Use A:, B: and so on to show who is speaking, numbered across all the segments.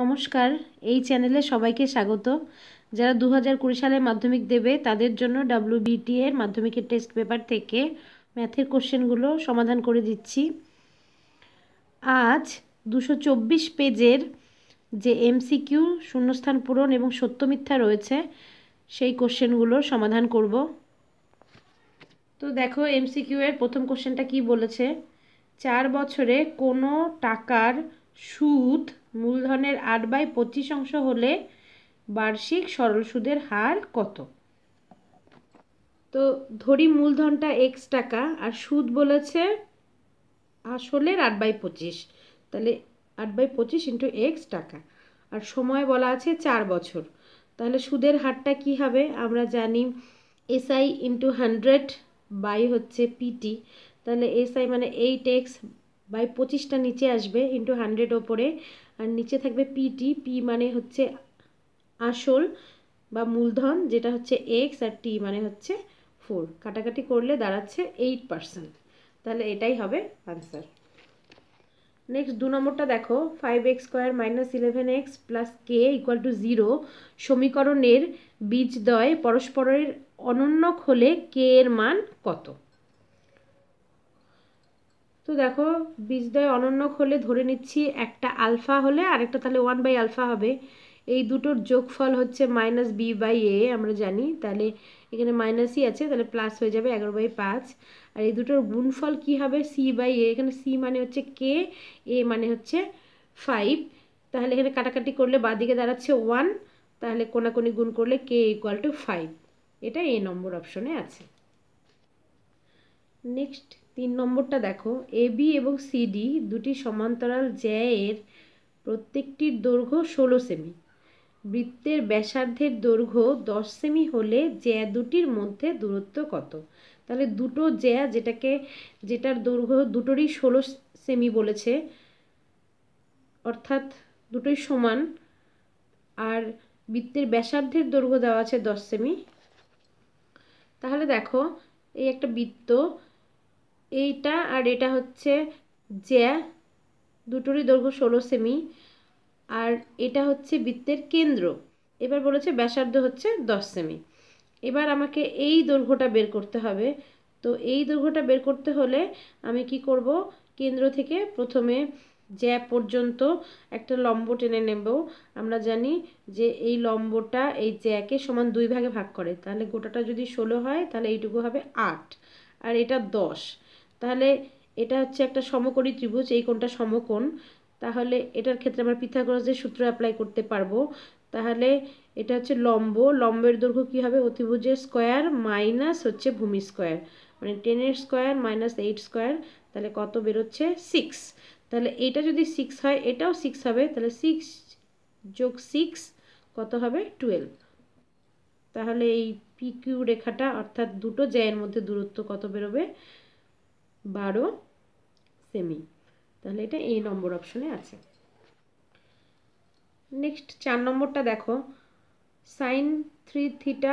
A: নমস্কার এই চ্যানেলে সবাইকে স্বাগত যারা দু হাজার সালে মাধ্যমিক দেবে তাদের জন্য ডাব্লিউবিটি এর মাধ্যমিকের টেস্ট পেপার থেকে ম্যাথের কোশ্চেনগুলো সমাধান করে দিচ্ছি আজ দুশো চব্বিশ পেজের যে এমসিকিউ শূন্যস্থান পূরণ এবং সত্য মিথ্যা রয়েছে সেই কোশ্চেনগুলোর সমাধান করব তো দেখো এমসিকিউ এর প্রথম কোশ্চেনটা কি বলেছে চার বছরে কোনো টাকার সুদ মূলধনের আট বাই পঁচিশ অংশ হলে বার্ষিক সরল সুদের হার কত তো ধরি মূলধনটা এক্স টাকা আর সুদ বলেছে আসলের আট বাই পঁচিশ তাহলে আট বাই পঁচিশ ইন্টু এক্স টাকা আর সময় বলা আছে চার বছর তাহলে সুদের হারটা কি হবে আমরা জানি এসআই ইন্টু হান্ড্রেড বাই হচ্ছে পিটি তাহলে এসআই মানে এইট এক্স বাই পঁচিশটা নিচে আসবে ইন্টু হান্ড্রেড ওপরে আর নিচে থাকবে পিটি পি মানে হচ্ছে আসল বা মূলধন যেটা হচ্ছে এক্স আর টি মানে হচ্ছে ফোর কাটাকাটি করলে দাঁড়াচ্ছে এইট পার্সেন্ট তাহলে এটাই হবে আনসার নেক্সট দু নম্বরটা দেখো five x square minus eleven x plus k equal to zero সমীকরণের বীজদ্বয় পরস্পরের অনন্যক হলে কে এর মান কত তো দেখো বীজদ্বয় অনন্যক হলে ধরে নিচ্ছি একটা আলফা হলে আরেকটা তাহলে ওয়ান বাই আলফা হবে এই দুটোর যোগফল হচ্ছে মাইনাস বি বাই এ আমরা জানি তাহলে এখানে মাইনাসই আছে তাহলে প্লাস হয়ে যাবে এগারো বাই পাঁচ আর এই দুটোর গুণফল কি হবে সি বাই এ এখানে সি মানে হচ্ছে কে এ মানে হচ্ছে ফাইভ তাহলে এখানে কাটাকাটি করলে বাদিকে দাঁড়াচ্ছে ওয়ান তাহলে কোনাকোনি গুণ করলে কে ইকুয়াল টু ফাইভ এটা এ নম্বর অপশনে আছে নেক্সট তিন নম্বরটা দেখো এবি এবং সিডি দুটি সমান্তরাল জ্যা এর প্রত্যেকটির দৈর্ঘ্য ষোলো সেমি বৃত্তের ব্যাসার্ধের দৈর্ঘ্য দশ সেমি হলে জ্যা দুটির মধ্যে দূরত্ব কত তাহলে দুটো জ্যা যেটাকে যেটার দৈর্ঘ্য দুটোরই ষোলো সেমি বলেছে অর্থাৎ দুটোই সমান আর বৃত্তের ব্যাসার্ধের দৈর্ঘ্য দেওয়া আছে দশ সেমি তাহলে দেখো এই একটা বৃত্ত এইটা আর এটা হচ্ছে জ্যা দুটোরই দৈর্ঘ্য ষোলো সেমি আর এটা হচ্ছে বৃত্তের কেন্দ্র এবার বলেছে ব্যাসার্ধ হচ্ছে দশ সেমি এবার আমাকে এই দৈর্ঘ্যটা বের করতে হবে তো এই দৈর্ঘ্যটা বের করতে হলে আমি কি করব কেন্দ্র থেকে প্রথমে জ্যা পর্যন্ত একটা লম্ব টেনে নেব আমরা জানি যে এই লম্বটা এই জ্যাকে সমান দুই ভাগে ভাগ করে তাহলে গোটাটা যদি ষোলো হয় তাহলে এইটুকু হবে আট আর এটা দশ তাহলে এটা হচ্ছে একটা সমকোণী ত্রিভুজ এই কোণটা সমকোণ তাহলে এটার ক্ষেত্রে আমরা পিথাগোরাসের সূত্র অ্যাপ্লাই করতে পারবো তাহলে এটা হচ্ছে লম্ব লম্বের দৈর্ঘ্য কী হবে অতিভুজের স্কোয়ার মাইনাস হচ্ছে ভূমি স্কোয়ার মানে টেনের স্কোয়ার মাইনাস এইট স্কোয়ার তাহলে কত বেরোচ্ছে সিক্স তাহলে এটা যদি সিক্স হয় এটাও সিক্স হবে তাহলে সিক্স যোগ সিক্স কত হবে টুয়েলভ তাহলে এই পিকিউ রেখাটা অর্থাৎ দুটো জ্যায়ের মধ্যে দূরত্ব কত বেরোবে বারো সেমি তাহলে এটা এই নম্বর অপশনে আছে নেক্সট চার নম্বরটা দেখো sine three theta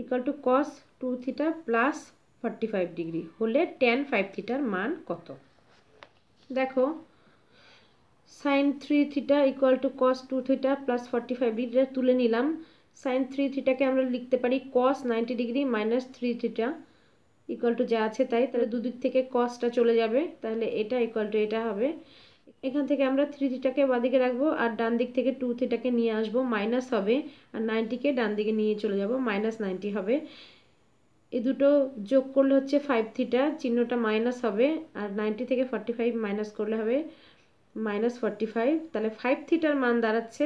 A: equal to cos two theta plus forty five degree হলে টেন ফাইভ থিটার মান কত দেখো sine three theta equal to cos two theta plus forty five ডিগ্রিটা তুলে নিলাম সাইন থ্রি থিটাকে আমরা লিখতে পারি cos ninety degree minus three theta equal to যা আছে তাই তাহলে দুদিক থেকে কসটা চলে যাবে তাহলে এটা ইকুয়াল টু এটা হবে এখান থেকে আমরা থ্রি থিটাকে বাঁদিকে রাখবো আর ডান দিক থেকে টু থ্রিটাকে নিয়ে আসবো মাইনাস হবে আর নাইনটিকে ডান দিকে নিয়ে চলে যাব মাইনাস নাইনটি হবে এই দুটো যোগ করলে হচ্ছে ফাইভ থিটা চিহ্নটা মাইনাস হবে আর নাইনটি থেকে ফর্টি ফাইভ মাইনাস করলে হবে মাইনাস ফর্টি ফাইভ তাহলে ফাইভ থিটার মান দাঁড়াচ্ছে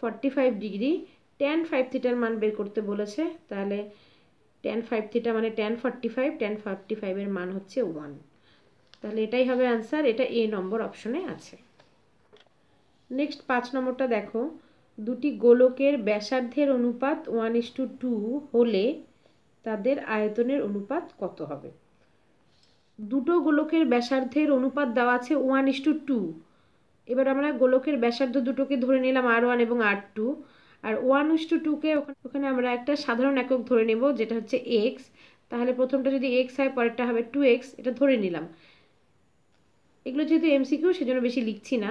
A: forty five degree tan five থিটার মান বের করতে বলেছে তাহলে টেন ফাইভ থিটা মানে tan forty five tan forty ফাইভের মান হচ্ছে ওয়ান তাহলে এটাই হবে অ্যান্সার এটা এ নম্বর অপশনে আছে নেক্সট পাঁচ নম্বরটা দেখো দুটি গোলকের ব্যাসার্ধের অনুপাত ওয়ান ইস টু টু হলে তাদের আয়তনের অনুপাত কত হবে দুটো গোলকের ব্যাসার্ধের অনুপাত দেওয়া আছে ওয়ান ইস টু টু এবার আমরা গোলকের ব্যাসার্ধ দুটোকে ধরে নিলাম আর ওয়ান এবং r two r one is to টুকে ওখানে ওখানে আমরা একটা সাধারণ একক ধরে নেব যেটা হচ্ছে এক্স তাহলে প্রথমটা যদি এক্স হয় পরেরটা হবে টু এক্স এটা ধরে নিলাম এগুলো যেহেতু এমসিকিউ সেজন্য বেশি লিখছি না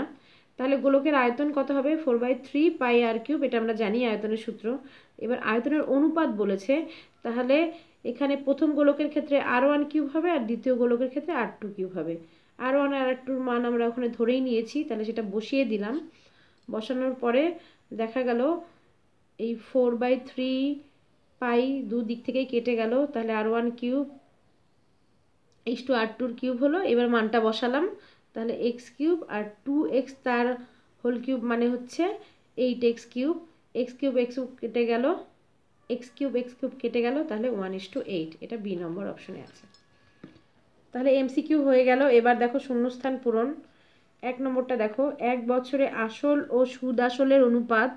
A: তাহলে গোলকের আয়তন কত হবে four by three pi r cube এটা আমরা জানি আয়তনের সূত্র এবার আয়তনের অনুপাত বলেছে তাহলে এখানে প্রথম গোলকের ক্ষেত্রে আর ওয়ান কিউব হবে আর দ্বিতীয় গোলকের ক্ষেত্রে আর টু কিউব হবে আর ওয়ান আর আর টুর মান আমরা ওখানে ধরেই নিয়েছি তাহলে সেটা বসিয়ে দিলাম বসানোর পরে দেখা গেল এই ফোর বাই থ্রি পাই দুদিক থেকেই কেটে গেল তাহলে r one cube x two r টুর কিউব হলো এবার মানটা বসালাম তাহলে এক্স কিউব আর টু এক্স তার হোল কিউব মানে হচ্ছে eight x cube x cube x cube কেটে গেল এক্স কিউব এক্স কিউব কেটে গেল তাহলে ওয়ান ইস টু এইট এটা বি নম্বর অপশনে আছে তাহলে এমসিকিউ হয়ে গেল এবার দেখো শূন্যস্থান পূরণ এক নম্বরটা দেখো এক বছরে আসল ও সুদ আসলের অনুপাত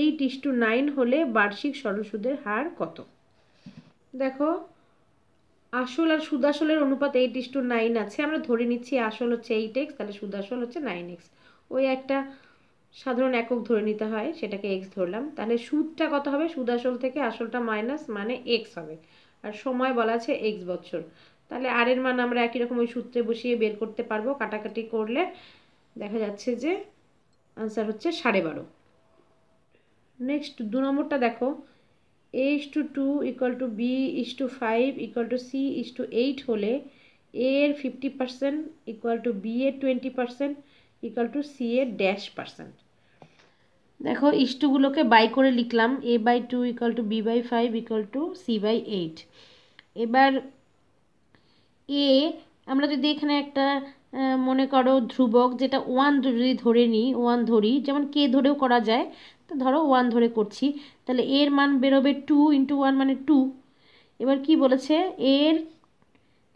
A: এইট ইস টু নাইন হলে বার্ষিক সরসুদের হার কত দেখো আসল আর সুদাসলের অনুপাত এইট ইস টু নাইন আছে আমরা ধরে নিচ্ছি আসল হচ্ছে এইট এক্স তাহলে সুদাসল হচ্ছে নাইন এক্স ওই একটা সাধারণ একক ধরে নিতে হয় সেটাকে এক্স ধরলাম তাহলে সুদটা কত হবে সুদ আসল থেকে আসলটা মাইনাস মানে এক্স হবে আর সময় বলা আছে এক্স বছর তাহলে আর এর মান আমরা একই রকম ওই সূত্রে বসিয়ে বের করতে পারবো কাটাকাটি করলে দেখা যাচ্ছে যে আনসার হচ্ছে সাড়ে বারো নেক্সট দু নম্বরটা দেখো a is to two equal to b is to five equal to c is to eight হলে এ এর fifty percent equal to b এর twenty percent equal to c এর ড্যাশ পার্সেন্ট দেখো ইস টুগুলোকে by করে লিখলাম a by two equal to b by five equal to c by eight এবার a আমরা যদি এখানে একটা মনে করো ধ্রুবক যেটা ওয়ান যদি ধরে নিই ওয়ান ধরি যেমন কে ধরেও করা যায় তো ধরো ওয়ান ধরে করছি তাহলে এর মান বেরোবে টু ইন্টু ওয়ান মানে টু এবার কি বলেছে এর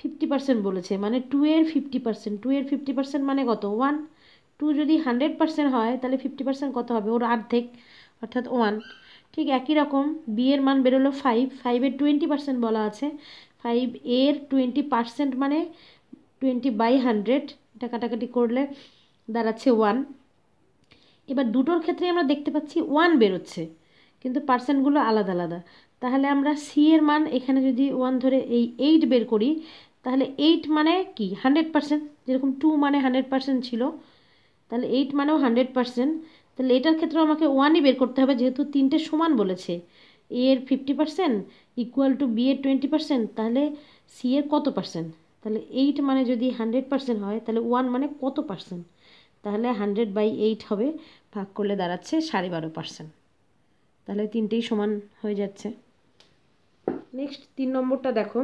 A: ফিফটি পার্সেন্ট বলেছে মানে টু এর ফিফটি পার্সেন্ট টু এর ফিফটি পার্সেন্ট মানে কত ওয়ান টু যদি হান্ড্রেড পার্সেন্ট হয় তাহলে ফিফটি পার্সেন্ট কত হবে ওর আর্ধেক অর্থাৎ ওয়ান ঠিক একই রকম বি এর মান বেরোলো ফাইভ ফাইভের টোয়েন্টি পার্সেন্ট বলা আছে ফাইভ এর টোয়েন্টি পার্সেন্ট মানে টোয়েন্টি বাই হান্ড্রেড এটা কাটাকাটি করলে দাঁড়াচ্ছে ওয়ান এবার দুটোর ক্ষেত্রে আমরা দেখতে পাচ্ছি ওয়ান বেরোচ্ছে কিন্তু পার্সেন্টগুলো আলাদা আলাদা তাহলে আমরা সি এর মান এখানে যদি ওয়ান ধরে এই এইট বের করি তাহলে এইট মানে কি হান্ড্রেড পার্সেন্ট যেরকম টু মানে হান্ড্রেড পার্সেন্ট ছিল তাহলে এইট মানেও হান্ড্রেড পার্সেন্ট তাহলে এটার ক্ষেত্রেও আমাকে ওয়ানই বের করতে হবে যেহেতু তিনটে সমান বলেছে এ এর fifty percent equal to b এর টোয়েন্টি পার্সেন্ট তাহলে সি এর কত পার্সেন্ট তাহলে এইট মানে যদি হান্ড্রেড পার্সেন্ট হয় তাহলে ওয়ান মানে কত পার্সেন্ট তাহলে হান্ড্রেড বাই এইট হবে ভাগ করলে দাঁড়াচ্ছে সাড়ে বারো পার্সেন্ট তাহলে তিনটেই সমান হয়ে যাচ্ছে নেক্সট তিন নম্বরটা দেখো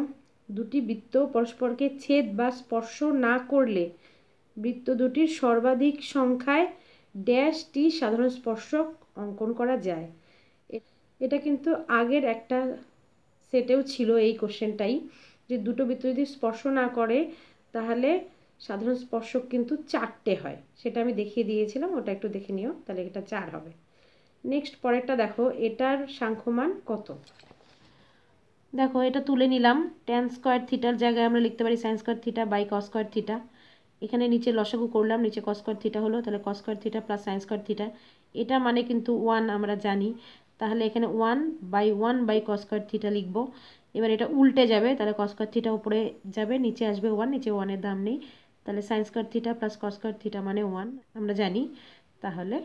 A: দুটি বৃত্ত পরস্পরকে ছেদ বা স্পর্শ না করলে বৃত্ত দুটির সর্বাধিক সংখ্যায় ড্যাশটি সাধারণ স্পর্শক অঙ্কন করা যায় এটা কিন্তু আগের একটা সেটেও ছিল এই কোশ্চেনটাই যে দুটো বৃত্ত যদি স্পর্শ না করে তাহলে সাধারণ স্পর্শক কিন্তু চারটে হয় সেটা আমি দেখিয়ে দিয়েছিলাম ওটা একটু দেখে নিও তাহলে এটা চার হবে নেক্সট পরেরটা দেখো এটার সাংখ্যমান কত দেখো এটা তুলে নিলাম ট্যান স্কোয়ার থিটার জায়গায় আমরা লিখতে পারি sine square theta by cos square theta এখানে নিচে লসাগু করলাম নিচে কস স্কোয়ার থিটা হলো তাহলে cos square theta plus sine square theta এটা মানে কিন্তু ওয়ান আমরা জানি তাহলে এখানে one by one by cos square theta লিখবো এবার এটা উল্টে যাবে তাহলে কস স্কোয়ার থিটা উপরে যাবে নিচে আসবে ওয়ান নিচে ওয়ানের দাম নেই তাহলে sine square theta plus cos square theta মানে ওয়ান আমরা জানি তাহলে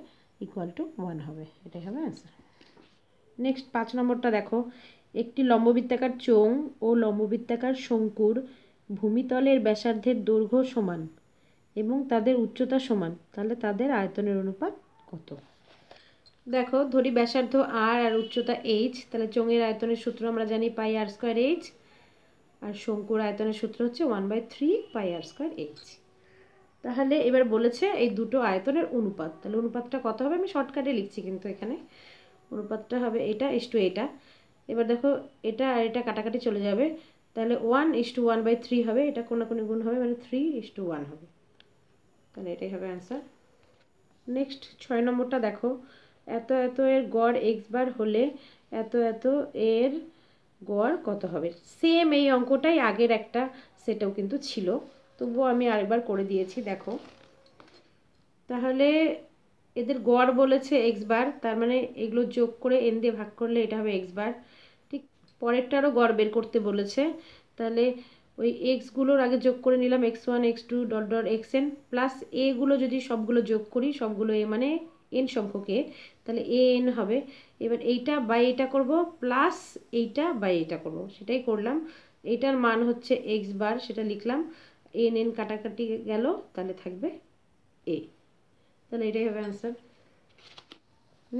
A: ইকুয়াল টু ওয়ান হবে এটাই হবে অ্যান্সার নেক্সট পাঁচ নম্বরটা দেখো একটি লম্ববৃত্তাকার চোং ও লম্ববৃত্তাকার শঙ্কুর ভূমিতলের ব্যাসার্ধের দৈর্ঘ্য সমান এবং তাদের উচ্চতা সমান তাহলে তাদের আয়তনের অনুপাত কত দেখো ধরি ব্যাসার্ধ আর আর উচ্চতা এইচ তাহলে চোঙের আয়তনের সূত্র আমরা জানি পাই আর স্কোয়ার এইচ আর শঙ্কুর আয়তনের সূত্র হচ্ছে one by three pi r square h তাহলে এবার বলেছে এই দুটো আয়তনের অনুপাত তাহলে অনুপাতটা কত হবে আমি শর্টকাটে লিখছি কিন্তু এখানে অনুপাতটা হবে এটা ইস টু এটা এবার দেখো এটা আর এটা কাটাকাটি চলে যাবে তাহলে one is to one by three হবে এটা কোনো কোনো গুণ হবে মানে থ্রি ইস টু ওয়ান হবে তাহলে এটাই হবে অ্যান্সার নেক্সট ছয় নম্বরটা দেখো এত এত এর গড় এক্স বার হলে এত এত এর গড় কত হবে সেম এই অঙ্কটাই আগের একটা সেটাও কিন্তু ছিল তবুও আমি আরেকবার করে দিয়েছি দেখো তাহলে এদের গড় বলেছে এক্স বার তার মানে এগুলো যোগ করে এন দিয়ে ভাগ করলে এটা হবে এক্স বার ঠিক পরেরটারও গড় বের করতে বলেছে তাহলে ওই এক্সগুলোর আগে যোগ করে নিলাম x one x two dot dot x n plus এগুলো যদি সবগুলো যোগ করি সবগুলো এ মানে এন সংখ্যকে তাহলে এ এন হবে এবার এইটা বাই এটা করব প্লাস এইটা বাই এটা করব সেটাই করলাম এইটার মান হচ্ছে এক্স বার সেটা লিখলাম এন এন কাটাকাটি গেল তাহলে থাকবে এ তাহলে এটাই হবে অ্যান্সার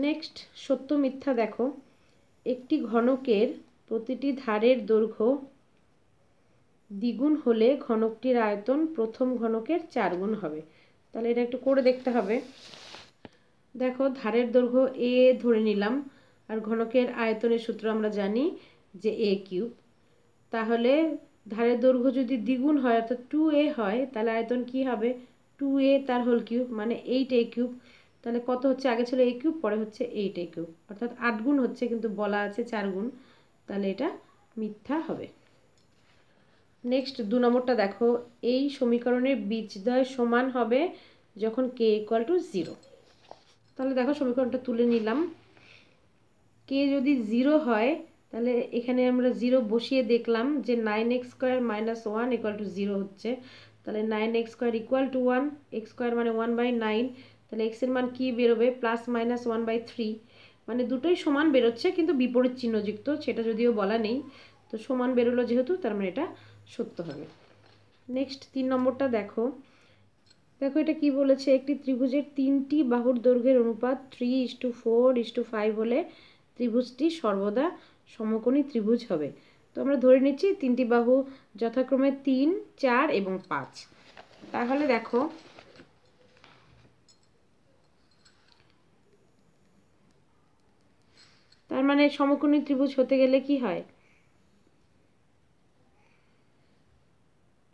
A: নেক্সট সত্য মিথ্যা দেখো একটি ঘনকের প্রতিটি ধারের দৈর্ঘ্য দ্বিগুণ হলে ঘনকটির আয়তন প্রথম ঘনকের চার গুণ হবে তাহলে এটা একটু করে দেখতে হবে দেখো ধারের দৈর্ঘ্য এ ধরে নিলাম আর ঘনকের আয়তনের সূত্র আমরা জানি যে এ কিউব তাহলে ধারের দৈর্ঘ্য যদি দ্বিগুণ হয় অর্থাৎ টু এ হয় তাহলে আয়তন কি হবে টু এ তার হোল কিউব মানে এইট এ কিউব তাহলে কত হচ্ছে আগে ছিল এ কিউব পরে হচ্ছে এইট এ কিউব অর্থাৎ আট গুণ হচ্ছে কিন্তু বলা আছে চার গুণ তাহলে এটা মিথ্যা হবে নেক্সট দু নম্বরটা দেখো এই সমীকরণের বীজদয় সমান হবে যখন কে ইকুয়াল টু জিরো তাহলে দেখো সমীকরণটা তুলে নিলাম কে যদি জিরো হয় তাহলে এখানে আমরা জিরো বসিয়ে দেখলাম যে nine x square minus one equal to zero হচ্ছে তাহলে nine x square equal to one x square মানে ওয়ান বাই নাইন তাহলে এক্সের মান কী বেরোবে plus minus one by three মানে দুটোই সমান বেরোচ্ছে কিন্তু বিপরীত চিহ্নযুক্ত সেটা যদিও বলা নেই তো সমান বেরোলো যেহেতু তার মানে এটা সত্য হবে নেক্সট তিন নম্বরটা দেখো দেখো এটা কি বলেছে একটি ত্রিভুজের তিনটি বাহুর দৈর্ঘ্যের অনুপাত three is to four is to five হলে ত্রিভুজটি সর্বদা সমকোণী ত্রিভুজ হবে তো আমরা ধরে নিচ্ছি তিনটি বাহু যথাক্রমে তিন চার এবং পাঁচ তাহলে দেখো তার মানে সমকোণী ত্রিভুজ হতে গেলে কি হয়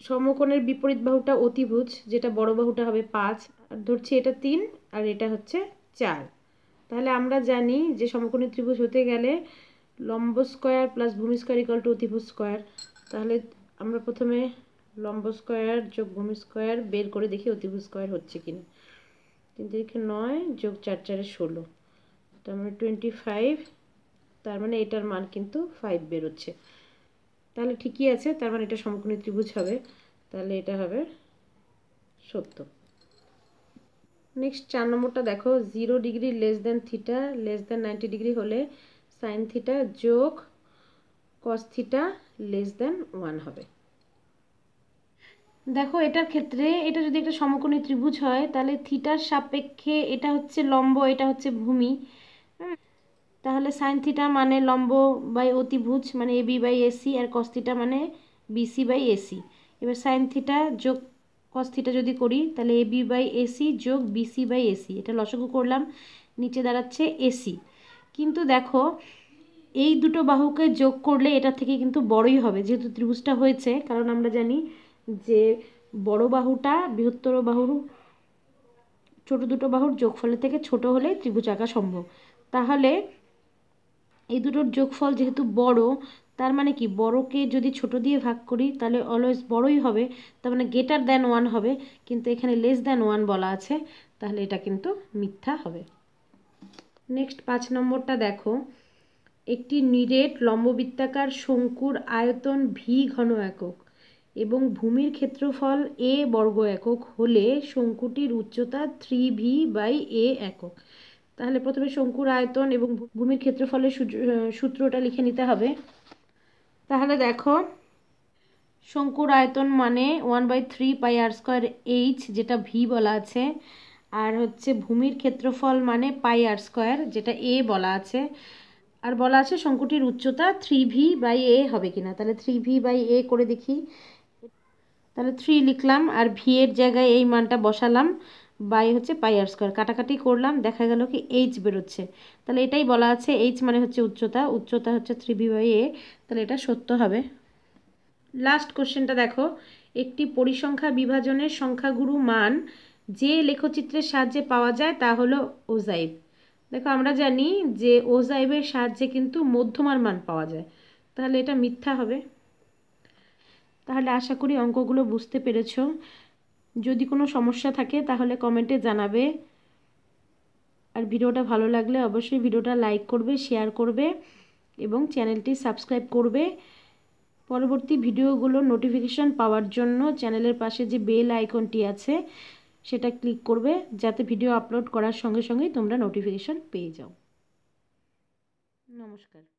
A: সমকোণের বিপরীত বাহুটা অতিভুজ যেটা বড় বাহুটা হবে পাঁচ আর ধরছি এটা তিন আর এটা হচ্ছে চার তাহলে আমরা জানি যে সমকোণী ত্রিভুজ হতে গেলে লম্ব স্কোয়ার প্লাস ভূমি স্কোয়ার ইকাল টু অতিভুজ স্কোয়ার তাহলে আমরা প্রথমে লম্ব স্কোয়ার যোগ ভূমি স্কোয়ার বের করে দেখি অতিভুজ স্কোয়ার হচ্ছে কি না তিন তারিখে নয় যোগ চার চারে ষোলো তার মানে টোয়েন্টি ফাইভ তার মানে এটার মান কিন্তু ফাইভ বেরোচ্ছে তাহলে ঠিকই আছে তার মানে এটা সমকোণী ত্রিভুজ হবে তাহলে এটা হবে সত্য নেক্সট চার নম্বরটা দেখো zero degree less than theta less than ninety degree হলে সাইন থিটা যোগ cos theta less than one হবে দেখো এটার ক্ষেত্রে এটা যদি একটা সমকোণী ত্রিভুজ হয় তাহলে থিটার সাপেক্ষে এটা হচ্ছে লম্ব এটা হচ্ছে ভূমি তাহলে সাইন থিটা মানে লম্ব বাই অতিভুজ মানে এবি বাই এসি আর কস্তিটা মানে বিসি বাই এসি এবার সাইন থিটা যোগ কস্থিটা যদি করি তাহলে এবি বাই এসি যোগ বিসি বাই এসি এটা লসগু করলাম নিচে দাঁড়াচ্ছে এসি কিন্তু দেখো এই দুটো বাহুকে যোগ করলে এটা থেকে কিন্তু বড়ই হবে যেহেতু ত্রিভুজটা হয়েছে কারণ আমরা জানি যে বড় বাহুটা বৃহত্তর বাহুর ছোট দুটো বাহুর যোগফলের থেকে ছোট হলে ত্রিভুজ আঁকা সম্ভব তাহলে এই দুটোর যোগফল যেহেতু বড় তার মানে কি বড়কে যদি ছোট দিয়ে ভাগ করি তাহলে অলওয়েজ বড়ই হবে তার মানে গ্রেটার দ্যান ওয়ান হবে কিন্তু এখানে লেস দ্যান ওয়ান বলা আছে তাহলে এটা কিন্তু মিথ্যা হবে নেক্সট পাঁচ নম্বরটা দেখো একটি নিরেট লম্ববৃত্তাকার শঙ্কুর আয়তন ভি ঘন একক এবং ভূমির ক্ষেত্রফল এ বর্গ একক হলে শঙ্কুটির উচ্চতা থ্রি ভি বাই এ একক তাহলে প্রথমে শঙ্কুর আয়তন এবং ভূমির ক্ষেত্রফলের সূত্রটা লিখে নিতে হবে তাহলে দেখো শঙ্কুর আয়তন মানে one by three pi r square h যেটা ভি বলা আছে আর হচ্ছে ভূমির ক্ষেত্রফল মানে পাই আর স্কোয়ার যেটা এ বলা আছে আর বলা আছে শঙ্কুটির উচ্চতা থ্রি ভি বাই এ হবে কিনা তাহলে থ্রি ভি বাই এ করে দেখি তাহলে থ্রি লিখলাম আর ভি এর জায়গায় এই মানটা বসালাম বাই হচ্ছে পাই স্কোয়ার কাটাকাটি করলাম দেখা গেল কি এইচ বেরোচ্ছে তাহলে এটাই বলা আছে এইচ মানে হচ্ছে উচ্চতা উচ্চতা হচ্ছে থ্রি বি বাই এ তাহলে এটা সত্য হবে লাস্ট কোশ্চেনটা দেখো একটি পরিসংখ্যা বিভাজনের সংখ্যাগুরু মান যে লেখচিত্রের সাহায্যে পাওয়া যায় তা হলো ওজাইব দেখো আমরা জানি যে ওজাইবের সাহায্যে কিন্তু মধ্যমার মান পাওয়া যায় তাহলে এটা মিথ্যা হবে তাহলে আশা করি অঙ্কগুলো বুঝতে পেরেছো যদি কোনো সমস্যা থাকে তাহলে কমেন্টে জানাবে আর ভিডিওটা ভালো লাগলে অবশ্যই ভিডিওটা লাইক করবে শেয়ার করবে এবং চ্যানেলটি সাবস্ক্রাইব করবে পরবর্তী ভিডিওগুলো নোটিফিকেশান পাওয়ার জন্য চ্যানেলের পাশে যে বেল আইকনটি আছে সেটা ক্লিক করবে যাতে ভিডিও আপলোড করার সঙ্গে সঙ্গেই তোমরা নোটিফিকেশান পেয়ে যাও নমস্কার